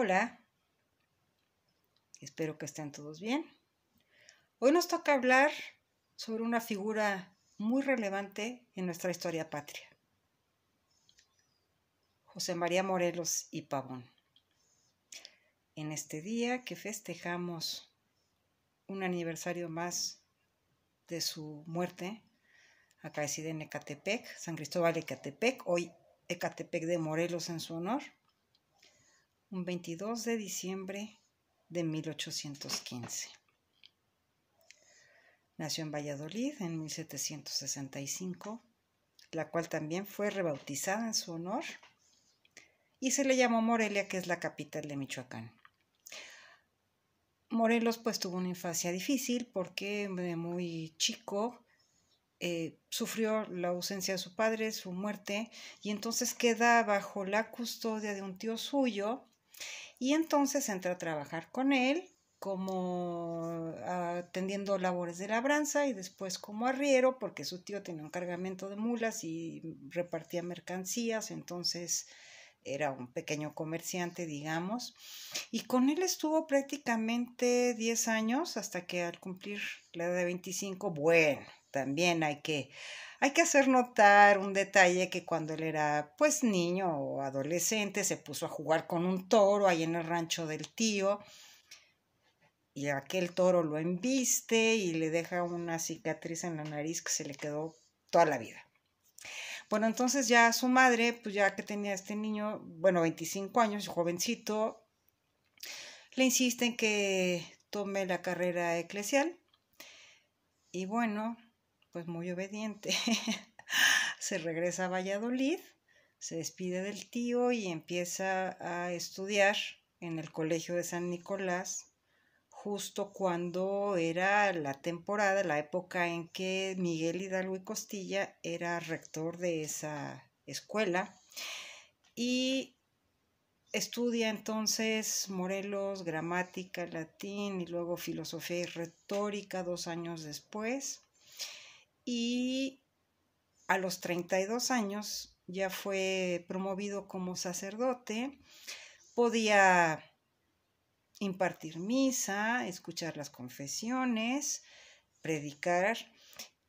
Hola, espero que estén todos bien. Hoy nos toca hablar sobre una figura muy relevante en nuestra historia patria, José María Morelos y Pavón. En este día que festejamos un aniversario más de su muerte, acaecida en Ecatepec, San Cristóbal Ecatepec, hoy Ecatepec de Morelos en su honor, un 22 de diciembre de 1815. Nació en Valladolid en 1765, la cual también fue rebautizada en su honor y se le llamó Morelia, que es la capital de Michoacán. Morelos pues tuvo una infancia difícil porque de muy chico eh, sufrió la ausencia de su padre, su muerte, y entonces queda bajo la custodia de un tío suyo y entonces entré a trabajar con él como ah, atendiendo labores de labranza y después como arriero porque su tío tenía un cargamento de mulas y repartía mercancías, entonces era un pequeño comerciante, digamos, y con él estuvo prácticamente 10 años hasta que al cumplir la edad de 25, bueno, también hay que, hay que hacer notar un detalle que cuando él era pues niño o adolescente se puso a jugar con un toro ahí en el rancho del tío y aquel toro lo embiste y le deja una cicatriz en la nariz que se le quedó toda la vida. Bueno, entonces ya su madre, pues ya que tenía este niño, bueno, 25 años, jovencito, le insiste en que tome la carrera eclesial. Y bueno, pues muy obediente, se regresa a Valladolid, se despide del tío y empieza a estudiar en el Colegio de San Nicolás, justo cuando era la temporada, la época en que Miguel Hidalgo y Costilla era rector de esa escuela. Y estudia entonces Morelos gramática, latín y luego filosofía y retórica dos años después y a los 32 años ya fue promovido como sacerdote, podía impartir misa, escuchar las confesiones, predicar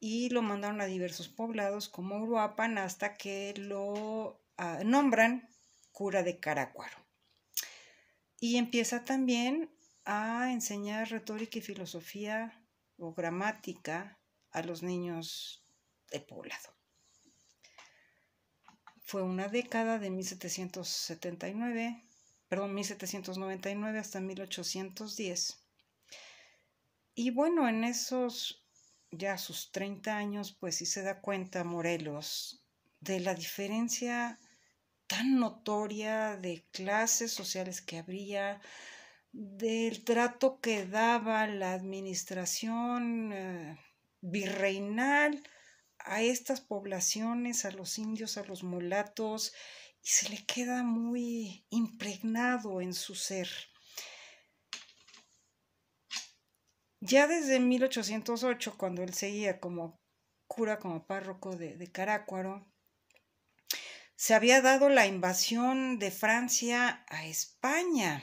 y lo mandaron a diversos poblados como Uruapan hasta que lo ah, nombran cura de Caracuaro. Y empieza también a enseñar retórica y filosofía o gramática a los niños de poblado. Fue una década de 1779, perdón, 1799 hasta 1810. Y bueno, en esos ya sus 30 años, pues sí se da cuenta Morelos de la diferencia tan notoria de clases sociales que habría, del trato que daba la administración eh, virreinal a estas poblaciones, a los indios, a los mulatos, y se le queda muy impregnado en su ser. Ya desde 1808, cuando él seguía como cura, como párroco de, Caracuaro, Carácuaro, se había dado la invasión de Francia a España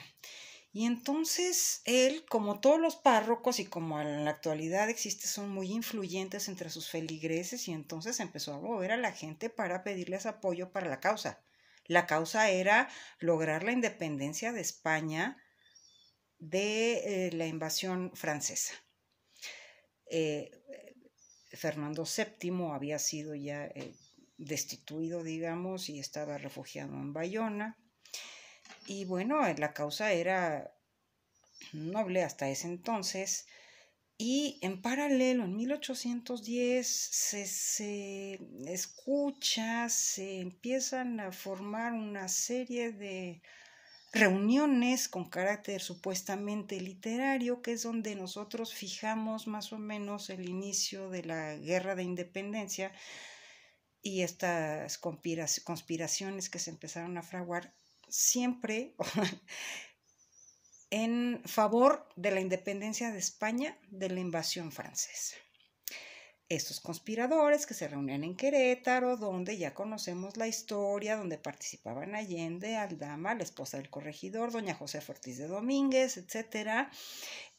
y entonces él, como todos los párrocos y como en la actualidad existe, son muy influyentes entre sus feligreses y entonces empezó a mover a la gente para pedirles apoyo para la causa. La causa era lograr la independencia de España de eh, la invasión francesa. Eh, Fernando VII había sido ya eh, destituido, digamos, y estaba refugiado en Bayona. Y bueno, eh, la causa era noble hasta ese entonces. Y en paralelo, en 1810, se, escucha, se empiezan a formar una serie de reuniones con carácter supuestamente literario, que es donde nosotros fijamos más o menos el inicio de la guerra de independencia y estas conspiraciones que se empezaron a fraguar siempre en favor de la independencia de España de la invasión francesa estos conspiradores que se reunían en Querétaro, donde ya conocemos la historia, donde participaban Allende, Aldama, la esposa del corregidor, doña José Ortiz de Domínguez, etc.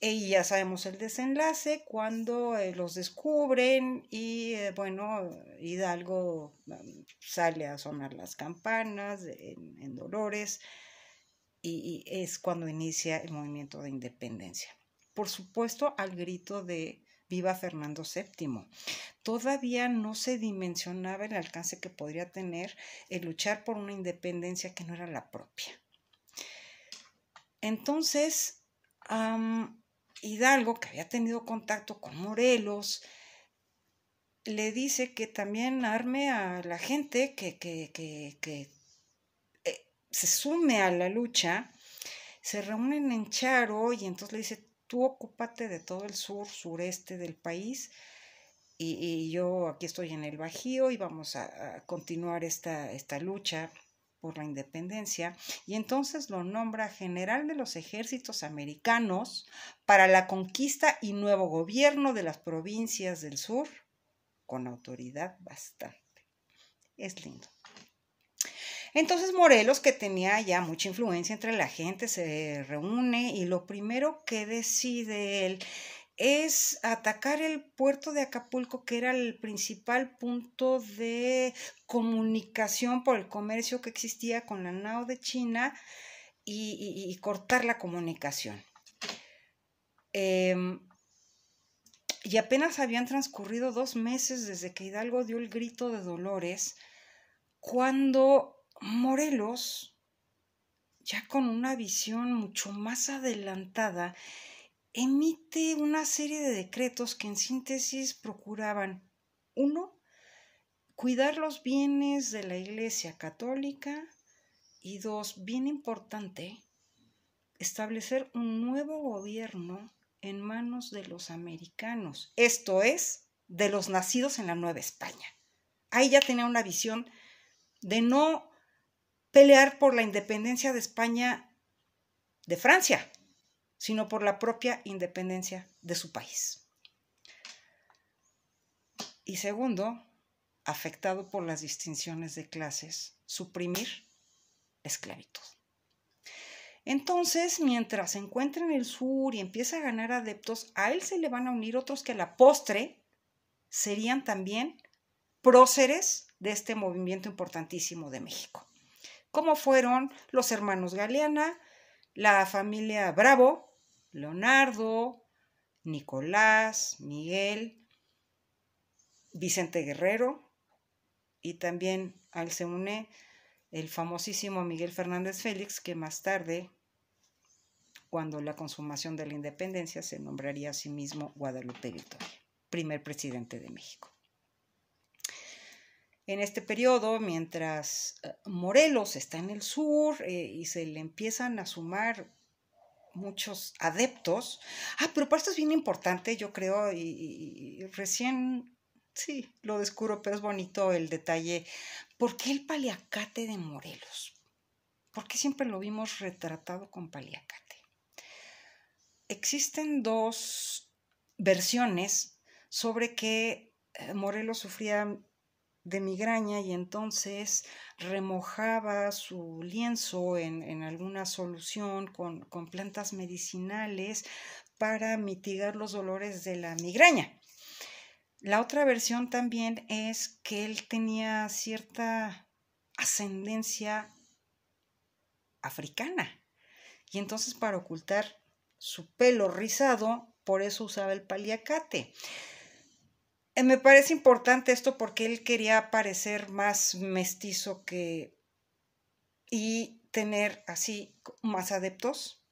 Eh, y ya sabemos el desenlace cuando eh, los descubren y eh, bueno, Hidalgo mm, sale a sonar las campanas en, Dolores y es cuando inicia el movimiento de independencia. Por supuesto, al grito de viva Fernando VII. Todavía no se dimensionaba el alcance que podría tener el luchar por una independencia que no era la propia. Entonces, Hidalgo, que había tenido contacto con Morelos, le dice que también arme a la gente que, que, que, eh, se sume a la lucha. Se reúnen en Charo y entonces le dice, tú ocúpate de todo el sur, sureste del país. Y, yo aquí estoy en el Bajío y vamos a, a continuar esta, esta lucha por la independencia, y entonces lo nombra general de los ejércitos americanos para la conquista y nuevo gobierno de las provincias del sur, con autoridad bastante. Es lindo. Entonces Morelos, que tenía ya mucha influencia entre la gente, se reúne y lo primero que decide él es atacar el puerto de Acapulco, que era el principal punto de comunicación por el comercio que existía con la NAO de China y, cortar la comunicación. Em, y apenas habían transcurrido dos meses desde que Hidalgo dio el grito de Dolores, cuando Morelos, ya con una visión mucho más adelantada, emite una serie de decretos que en síntesis procuraban, uno, cuidar los bienes de la Iglesia Católica y dos, bien importante, establecer un nuevo gobierno en manos de los americanos, esto es, de los nacidos en la Nueva España. Ahí ya tenía una visión de no pelear por la independencia de España de Francia, sino por la propia independencia de su país. Y segundo, afectado por las distinciones de clases, suprimir esclavitud. Entonces, mientras se encuentra en el sur y empieza a ganar adeptos, a él se le van a unir otros que a la postre serían también próceres de este movimiento importantísimo de México como fueron los hermanos Galeana, la familia Bravo, Leonardo, Nicolás, Miguel, Vicente Guerrero y también al se une el famosísimo Miguel Fernández Félix, que más tarde, cuando la consumación de la independencia, se nombraría a sí mismo Guadalupe Victoria, primer presidente de México en este periodo, mientras eh, Morelos está en el sur eh, y se le empiezan a sumar muchos adeptos. Ah, pero para esto es bien importante, yo creo, y, y recién, sí, lo descubro, pero es bonito el detalle. ¿Por qué el paliacate de Morelos? ¿Por qué siempre lo vimos retratado con paliacate? Existen dos versiones sobre que eh, Morelos sufría de migraña y entonces remojaba su lienzo en, alguna solución con, con, plantas medicinales para mitigar los dolores de la migraña. La otra versión también es que él tenía cierta ascendencia africana y entonces para ocultar su pelo rizado, por eso usaba el paliacate. Eh, me parece importante esto porque él quería parecer más mestizo que y tener así más adeptos.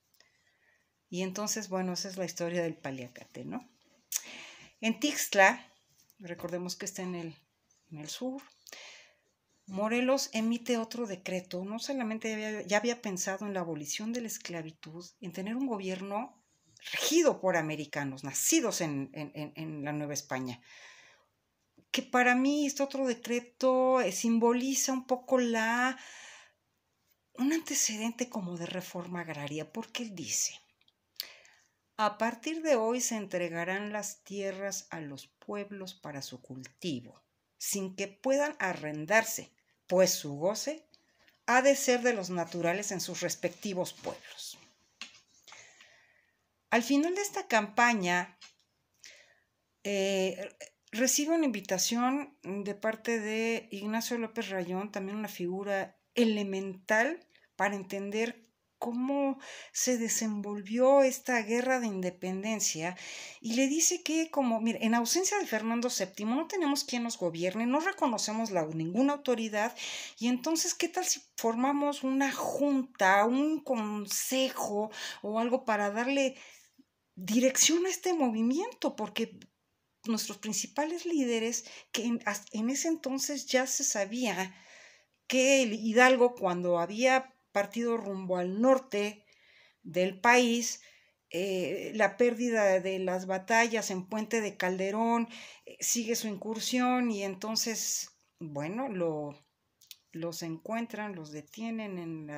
Y entonces, bueno, esa es la historia del paliacate, ¿no? En Tixla, recordemos que está en el, sur, Morelos emite otro decreto. No solamente ya había pensado en la abolición de la esclavitud, en tener un gobierno regido por americanos, nacidos en, en la Nueva España, que para mí este otro decreto eh, simboliza un poco la un antecedente como de reforma agraria, porque él dice, a partir de hoy se entregarán las tierras a los pueblos para su cultivo, sin que puedan arrendarse, pues su goce ha de ser de los naturales en sus respectivos pueblos. Al final de esta campaña, eh, recibe una invitación de parte de Ignacio López Rayón, también una figura elemental para entender cómo se desenvolvió esta guerra de independencia y le dice que como, mire, en ausencia de Fernando VII no tenemos quien nos gobierne, no reconocemos ninguna autoridad y entonces, ¿qué tal si formamos una junta, un consejo o algo para darle dirección a este movimiento? Porque nuestros principales líderes, que en, ese entonces ya se sabía que el Hidalgo, cuando había partido rumbo al norte del país, eh, la pérdida de las batallas en Puente de Calderón, eh, sigue su incursión y entonces, bueno, lo, los encuentran, los detienen en,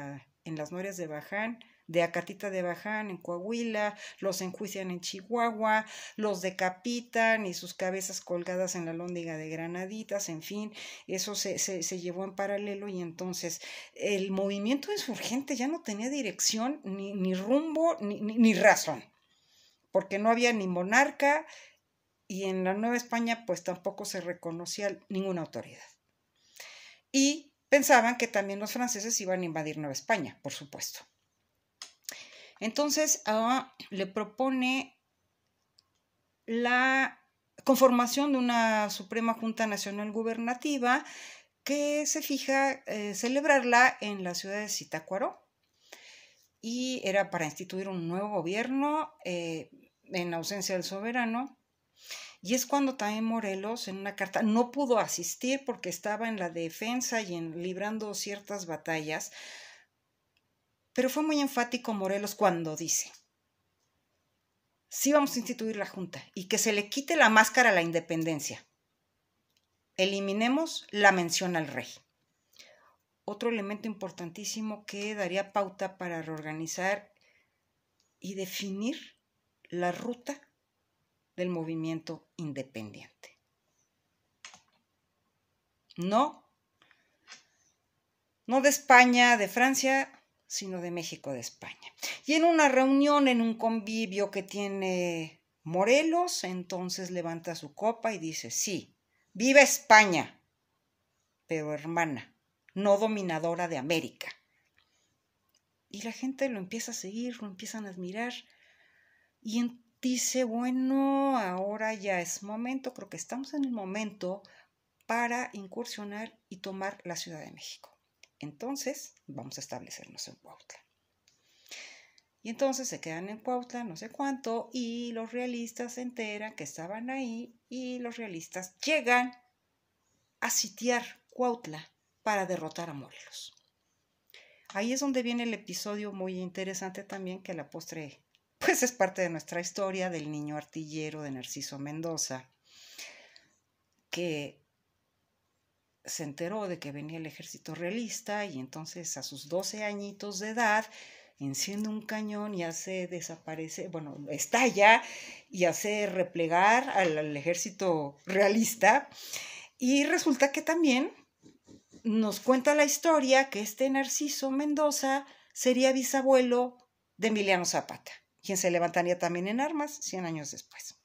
en las Norias de Baján, de Acatita de Baján en Coahuila, los enjuician en Chihuahua, los decapitan y sus cabezas colgadas en la lóndiga de Granaditas, en fin, eso se, llevó en paralelo y entonces el movimiento insurgente ya no tenía dirección, ni, rumbo, ni razón, porque no había ni monarca y en la Nueva España pues tampoco se reconocía ninguna autoridad. Y pensaban que también los franceses iban a invadir Nueva España, por supuesto. Entonces, ah, le propone la conformación de una Suprema Junta Nacional Gubernativa que se fija eh, celebrarla en la ciudad de Zitácuaro y era para instituir un nuevo gobierno eh, en ausencia del soberano. Y es cuando también Morelos, en una carta, no pudo asistir porque estaba en la defensa y en, librando ciertas batallas, pero fue muy enfático Morelos cuando dice, sí vamos a instituir la Junta y que se le quite la máscara a la independencia. Eliminemos la mención al rey. Otro elemento importantísimo que daría pauta para reorganizar y definir la ruta del movimiento independiente. No, no de España, de Francia, sino de México, de España. Y en una reunión, en un convivio que tiene Morelos, entonces levanta su copa y dice, sí, viva España, pero hermana, no dominadora de América. Y la gente lo empieza a seguir, lo empiezan a admirar. Y dice, bueno, ahora ya es momento, creo que estamos en el momento para incursionar y tomar la Ciudad de México. Entonces, vamos a establecernos en Cuautla. Y entonces se quedan en Cuautla, no sé cuánto, y los realistas se enteran que estaban ahí y los realistas llegan a sitiar Cuautla para derrotar a Morelos. Ahí es donde viene el episodio muy interesante también que la postre pues es parte de nuestra historia del niño artillero de Narciso Mendoza, que se enteró de que venía el ejército realista y entonces a sus 12 añitos de edad enciende un cañón y hace desaparecer, bueno, estalla y hace replegar al, al ejército realista. Y resulta que también nos cuenta la historia que este Narciso Mendoza sería bisabuelo de Emiliano Zapata, quien se levantaría también en armas 100 años después.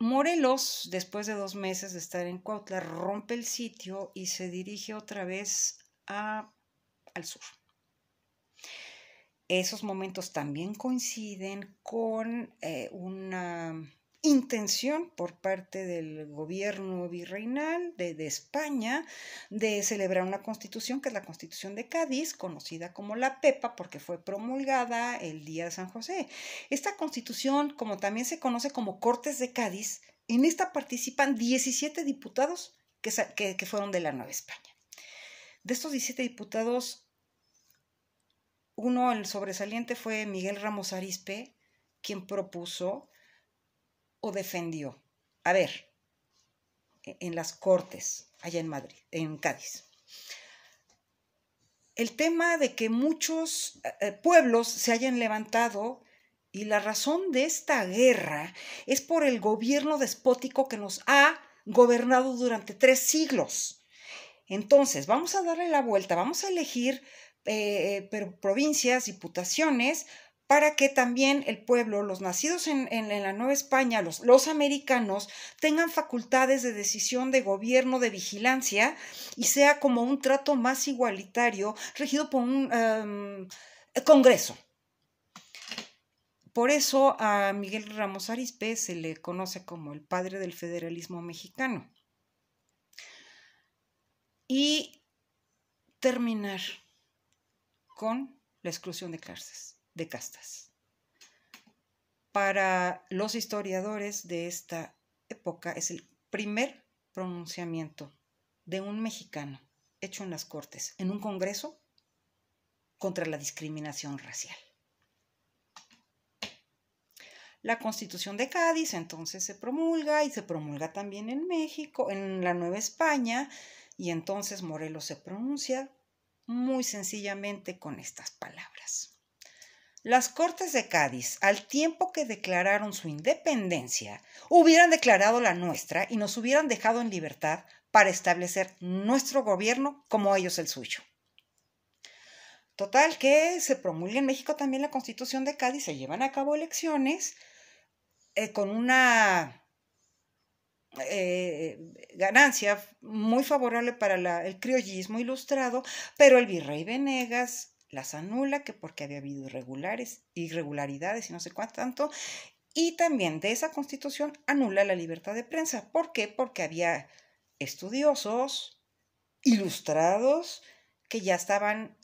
Morelos, después de dos meses de estar en Cuautla, rompe el sitio y se dirige otra vez al sur. Esos momentos también coinciden con eh, una intención por parte del gobierno virreinal de, España de celebrar una constitución que es la constitución de Cádiz, conocida como la PEPA porque fue promulgada el día de San José. Esta constitución, como también se conoce como Cortes de Cádiz, en esta participan 17 diputados que, que fueron de la Nueva España. De estos 17 diputados, uno, el sobresaliente fue Miguel Ramos Arispe, quien propuso o defendió? A ver, e-, en las Cortes, allá en Madrid, en Cádiz. El tema de que muchos eh, eh, pueblos se hayan levantado y la razón de esta guerra es por el gobierno despótico que nos ha gobernado durante tres siglos. Entonces, vamos a darle la vuelta, vamos a elegir eh, provincias, diputaciones, para que también el pueblo, los nacidos en, la Nueva España, los, americanos, tengan facultades de decisión, de gobierno, de vigilancia y sea como un trato más igualitario regido por un em, Congreso. Por eso a Miguel Ramos Arispe se le conoce como el padre del federalismo mexicano. Y terminar con la exclusión de clases de castas. Para los historiadores de esta época es el primer pronunciamiento de un mexicano hecho en las Cortes, en un Congreso, contra la discriminación racial. La Constitución de Cádiz entonces se promulga y se promulga también en México, en la Nueva España, y entonces Morelos se pronuncia muy sencillamente con estas palabras las Cortes de Cádiz, al tiempo que declararon su independencia, hubieran declarado la nuestra y nos hubieran dejado en libertad para establecer nuestro gobierno como ellos el suyo. Total que se promulga en México también la Constitución de Cádiz, se llevan a cabo elecciones eh, con una eh, ganancia muy favorable para el criollismo ilustrado, pero el virrey Venegas las anula, que porque había habido irregulares, irregularidades y no sé cuánto Y también de esa constitución anula la libertad de prensa. ¿Por qué? Porque había estudiosos, ilustrados, que ya estaban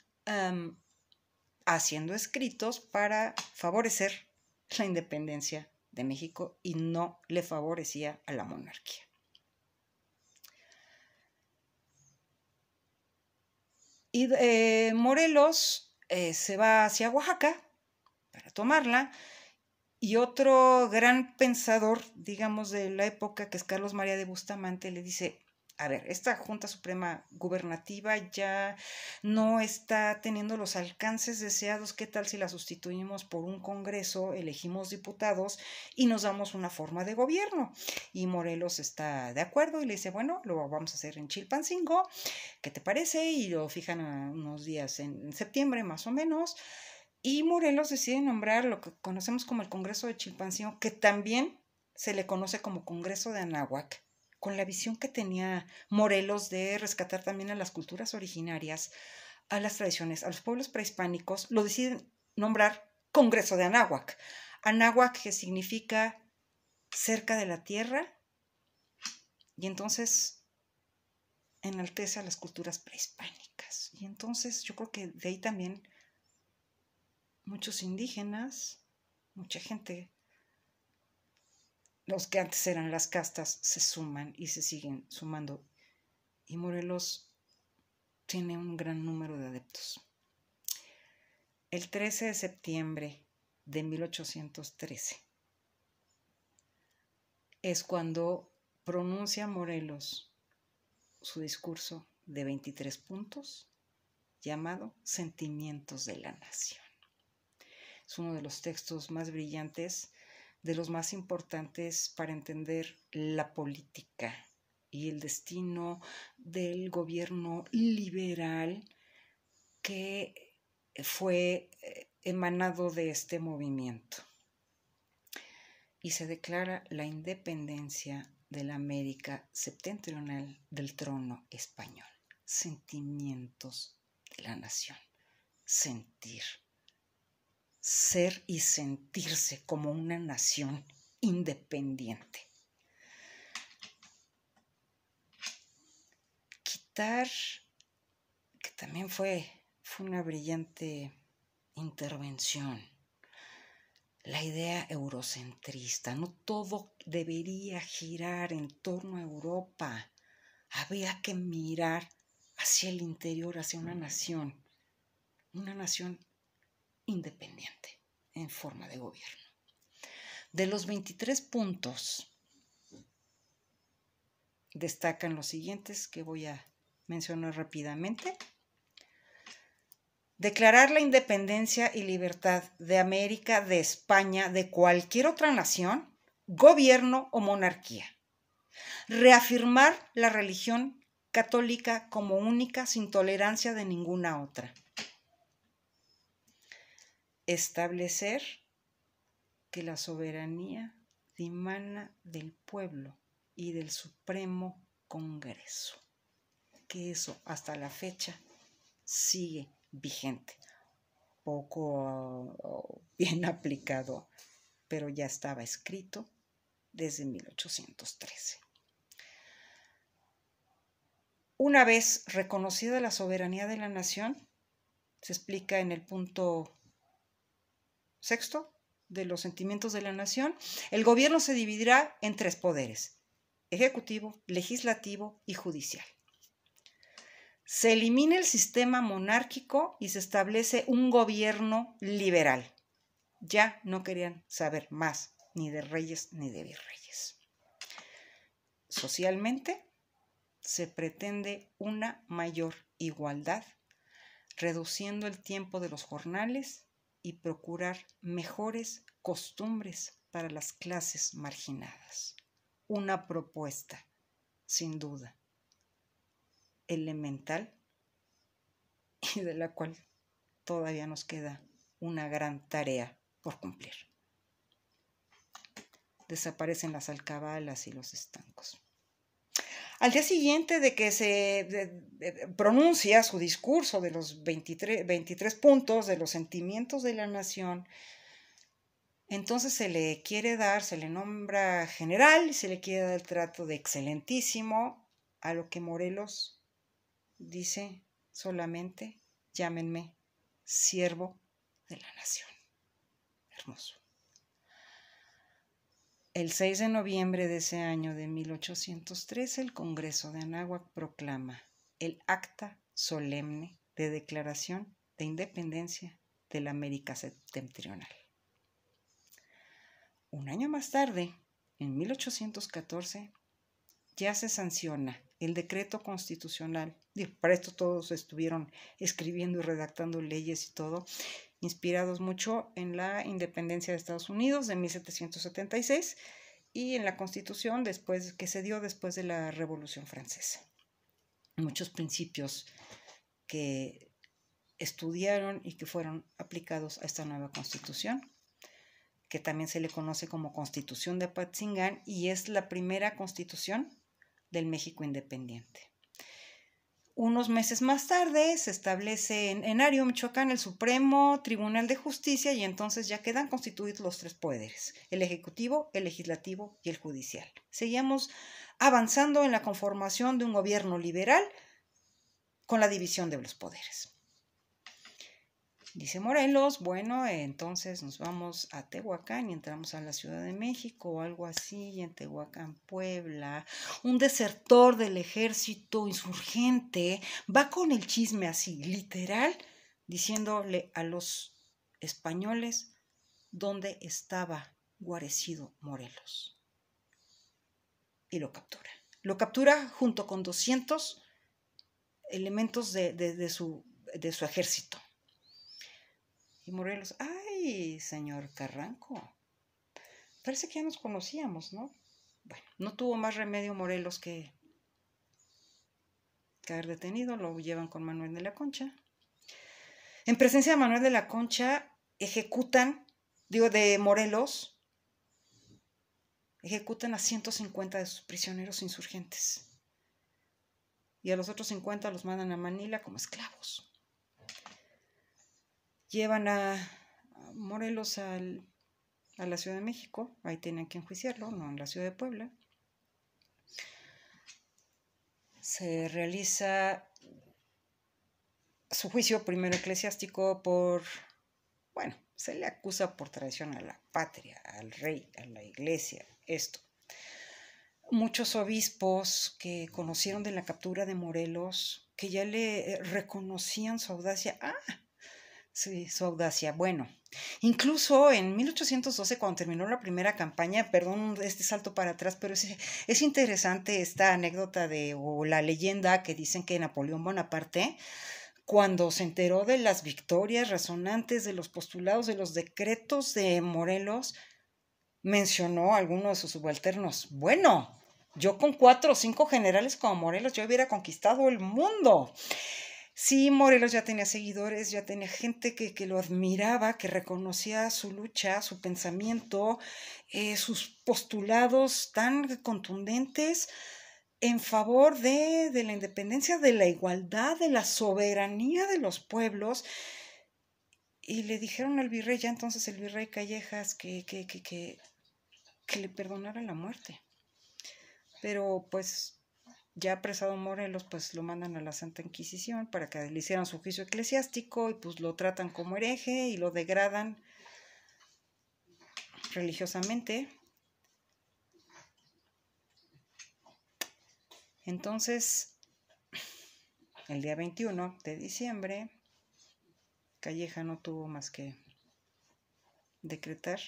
haciendo escritos para favorecer la independencia de México y no le favorecía a la monarquía. Y eh, Morelos eh, se va hacia Oaxaca para tomarla. Y otro gran pensador, digamos, de la época, que es Carlos María de Bustamante, le dice, a ver, esta Junta Suprema Gubernativa ya no está teniendo los alcances deseados. ¿Qué tal si la sustituimos por un Congreso, elegimos diputados y nos damos una forma de gobierno? Y Morelos está de acuerdo y le dice, bueno, lo vamos a hacer en Chilpancingo, ¿qué te parece? Y lo fijan a unos días en septiembre más o menos. Y Morelos decide nombrar lo que conocemos como el Congreso de Chilpancingo, que también se le conoce como Congreso de Anáhuac con la visión que tenía Morelos de rescatar también a las culturas originarias, a las tradiciones, a los pueblos prehispánicos, lo deciden nombrar Congreso de Anáhuac. Anáhuac que significa cerca de la tierra y entonces enaltece a las culturas prehispánicas. Y entonces yo creo que de ahí también muchos indígenas, mucha gente los que antes eran las castas se suman y se siguen sumando. Y Morelos tiene un gran número de adeptos. El 13 de septiembre de 1813 es cuando pronuncia Morelos su discurso de 23 puntos llamado Sentimientos de la Nación. Es uno de los textos más brillantes de los más importantes para entender la política y el destino del gobierno liberal que fue eh, emanado de este movimiento. Y se declara la independencia de la América septentrional del trono español. Sentimientos de la nación. Sentir ser y sentirse como una nación independiente. Quitar, que también fue, fue una brillante intervención, la idea eurocentrista, no todo debería girar en torno a Europa, había que mirar hacia el interior, hacia una nación, una nación independiente en forma de gobierno. De los 23 puntos, destacan los siguientes que voy a mencionar rápidamente. Declarar la independencia y libertad de América, de España, de cualquier otra nación, gobierno o monarquía. Reafirmar la religión católica como única sin tolerancia de ninguna otra establecer que la soberanía dimana del pueblo y del Supremo Congreso, que eso hasta la fecha sigue vigente, poco bien aplicado, pero ya estaba escrito desde 1813. Una vez reconocida la soberanía de la nación, se explica en el punto sexto de los sentimientos de la nación, el gobierno se dividirá en tres poderes, ejecutivo, legislativo y judicial. Se elimina el sistema monárquico y se establece un gobierno liberal. Ya no querían saber más ni de reyes ni de virreyes. Socialmente se pretende una mayor igualdad, reduciendo el tiempo de los jornales y procurar mejores costumbres para las clases marginadas. Una propuesta, sin duda, elemental y de la cual todavía nos queda una gran tarea por cumplir. Desaparecen las alcabalas y los estancos. Al día siguiente de que se pronuncia su discurso de los 23, puntos, de los sentimientos de la nación, entonces se le quiere dar, se le nombra general, y se le quiere dar el trato de excelentísimo, a lo que Morelos dice solamente, llámenme siervo de la nación. Hermoso. El 6 de noviembre de ese año de 1803, el Congreso de Anáhuac proclama el Acta Solemne de Declaración de Independencia de la América Septentrional. Un año más tarde, en 1814, ya se sanciona el decreto constitucional. Para esto todos estuvieron escribiendo y redactando leyes y todo inspirados mucho en la independencia de Estados Unidos de 1776 y en la Constitución después, que se dio después de la Revolución Francesa. Muchos principios que estudiaron y que fueron aplicados a esta nueva Constitución, que también se le conoce como Constitución de Patzingán y es la primera Constitución del México independiente. Unos meses más tarde se establece en, en Michoacán, el Supremo Tribunal de Justicia y entonces ya quedan constituidos los tres poderes, el Ejecutivo, el Legislativo y el Judicial. Seguimos avanzando en la conformación de un gobierno liberal con la división de los poderes. Dice Morelos, bueno, entonces nos vamos a Tehuacán y entramos a la Ciudad de México o algo así, y en Tehuacán, Puebla, un desertor del ejército insurgente va con el chisme así, literal, diciéndole a los españoles dónde estaba guarecido Morelos. Y lo captura. Lo captura junto con 200 elementos de, su, de su ejército y Morelos, ay, señor Carranco, parece que ya nos conocíamos, ¿no? Bueno, no tuvo más remedio Morelos que, caer detenido, lo llevan con Manuel de la Concha. En presencia de Manuel de la Concha, ejecutan, digo, de Morelos, ejecutan a 150 de sus prisioneros insurgentes. Y a los otros 50 los mandan a Manila como esclavos llevan a Morelos a la Ciudad de México, ahí tienen que enjuiciarlo, no en la Ciudad de Puebla. Se realiza su juicio primero eclesiástico por, bueno, se le acusa por traición a la patria, al rey, a la iglesia, esto. Muchos obispos que conocieron de la captura de Morelos, que ya le eh, reconocían su audacia, ah, Sí, su audacia. Bueno, incluso en 1812, cuando terminó la primera campaña, perdón este salto para atrás, pero es, interesante esta anécdota de, o la leyenda que dicen que Napoleón Bonaparte, cuando se enteró de las victorias resonantes, de los postulados, de los decretos de Morelos, mencionó a alguno de sus subalternos, bueno, yo con cuatro o cinco generales como Morelos, yo hubiera conquistado el mundo. Sí, Morelos ya tenía seguidores, ya tenía gente que, lo admiraba, que reconocía su lucha, su pensamiento, eh, sus postulados tan contundentes en favor de, de la independencia, de la igualdad, de la soberanía de los pueblos. Y le dijeron al virrey, ya entonces el virrey Callejas, que, que le perdonara la muerte. Pero pues ya apresado Morelos, pues lo mandan a la Santa Inquisición para que le hicieran su juicio eclesiástico y pues lo tratan como hereje y lo degradan religiosamente. Entonces, el día 21 de diciembre, Calleja no tuvo más que decretar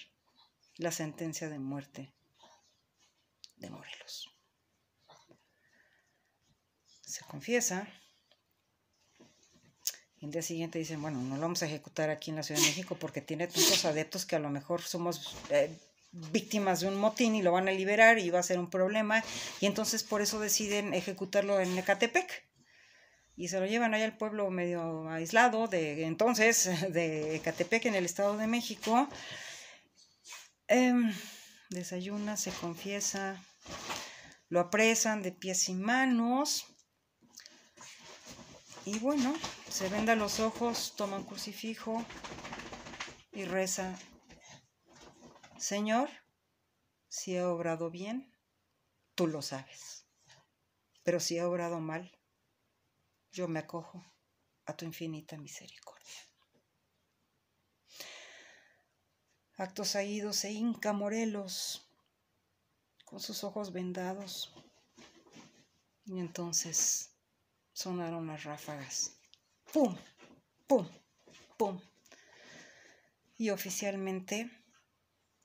la sentencia de muerte de Morelos confiesa. el día siguiente dicen, bueno, no lo vamos a ejecutar aquí en la Ciudad de México porque tiene tantos adeptos que a lo mejor somos eh, víctimas de un motín y lo van a liberar y va a ser un problema. Y entonces por eso deciden ejecutarlo en Ecatepec. Y se lo llevan allá al pueblo medio aislado de entonces, de Ecatepec, en el Estado de México. Em, desayuna, se confiesa, lo apresan de pies y manos y bueno, se venda los ojos, toma un crucifijo y reza, Señor, si he obrado bien, tú lo sabes, pero si he obrado mal, yo me acojo a tu infinita misericordia. Actos Aídos e Inca Morelos, con sus ojos vendados. Y entonces sonaron las ráfagas. ¡Pum! ¡Pum! ¡Pum! Y oficialmente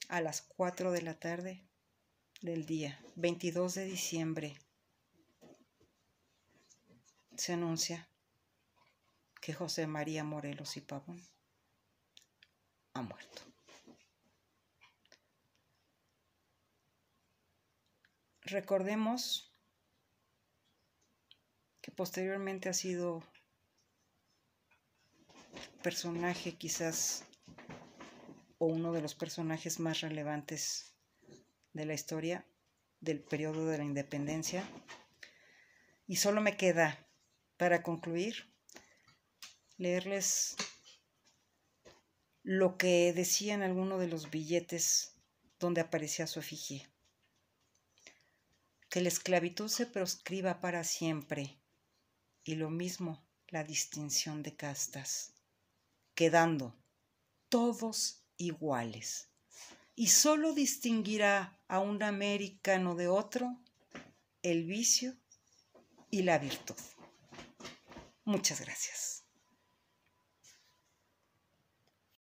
a las 4 de la tarde del día 22 de diciembre se anuncia que José María Morelos y Pavón ha muerto. Recordemos que posteriormente ha sido personaje quizás o uno de los personajes más relevantes de la historia del periodo de la independencia. Y solo me queda, para concluir, leerles lo que decía en alguno de los billetes donde aparecía su efigie. Que la esclavitud se proscriba para siempre y lo mismo la distinción de castas, quedando todos iguales. Y solo distinguirá a un americano de otro el vicio y la virtud. Muchas gracias.